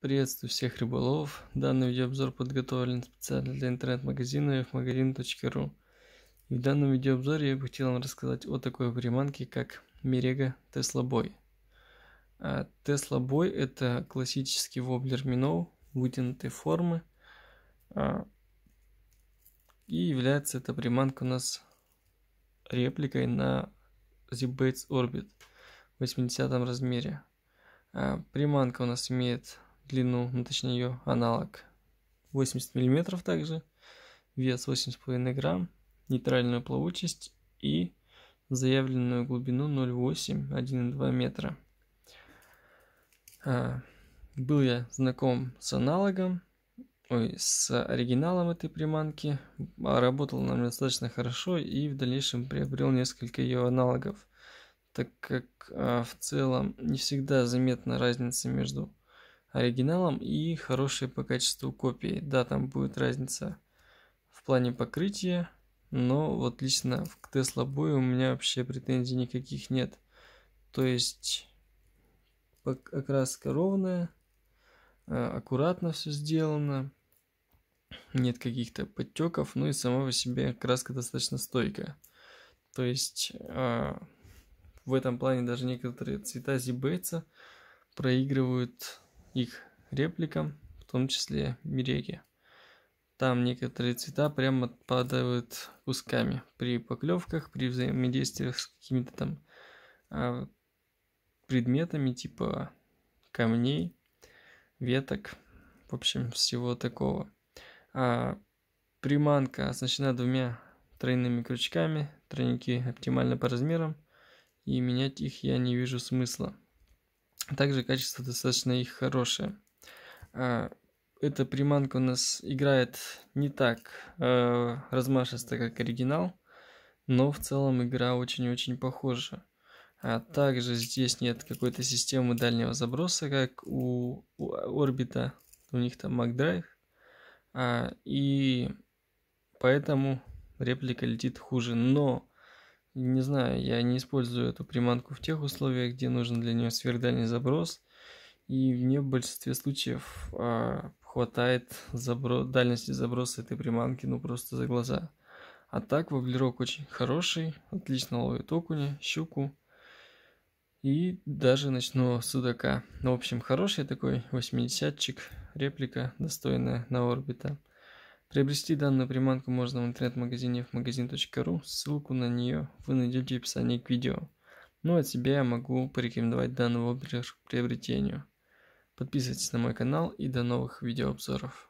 Приветствую всех рыболов. Данный видеообзор подготовлен специально для интернет-магазина fmagazin.ru. В данном видеообзоре я бы хотел вам рассказать о такой приманке, как Мерега Тесла Бой. Тесла Бой это классический воблер миноу вытянутой формы. А, и является эта приманка у нас репликой на Zibbates Orbit в 80 размере. А, приманка у нас имеет длину, ну точнее ее аналог 80 мм также, вес 8,5 грамм, нейтральную плавучесть и заявленную глубину 0,8-1,2 метра. А, был я знаком с аналогом, ой, с оригиналом этой приманки, работал нам достаточно хорошо и в дальнейшем приобрел несколько ее аналогов, так как а, в целом не всегда заметна разница между оригиналом и хорошей по качеству копии. Да, там будет разница в плане покрытия, но вот лично в Tesla Boy у меня вообще претензий никаких нет. То есть окраска ровная, а, аккуратно все сделано, нет каких-то подтеков, ну и сама по себе краска достаточно стойкая. То есть а, в этом плане даже некоторые цвета зибейца проигрывают их репликам, в том числе Миреги. Там некоторые цвета прямо падают кусками при поклевках, при взаимодействиях с какими-то там а, предметами типа камней, веток, в общем, всего такого. А, приманка оснащена двумя тройными крючками, тройники оптимально по размерам, и менять их я не вижу смысла. А также качество достаточно их хорошее. А, эта приманка у нас играет не так э, размашисто, как оригинал, но в целом игра очень-очень похожа. А также здесь нет какой-то системы дальнего заброса, как у, у Орбита, у них там Макдрайв, а, и поэтому реплика летит хуже. Но не знаю, я не использую эту приманку в тех условиях, где нужен для нее сверхдальний заброс. И мне в большинстве случаев э, хватает забро... дальности заброса этой приманки, ну просто за глаза. А так воблерок очень хороший, отлично ловит окуня, щуку и даже ночного судака. Ну, в общем, хороший такой 80-чик, реплика достойная на орбита. Приобрести данную приманку можно в интернет-магазине fmagazin.ru, ссылку на нее вы найдете в описании к видео. Ну а тебе я могу порекомендовать данный обзор к приобретению. Подписывайтесь на мой канал и до новых видеообзоров.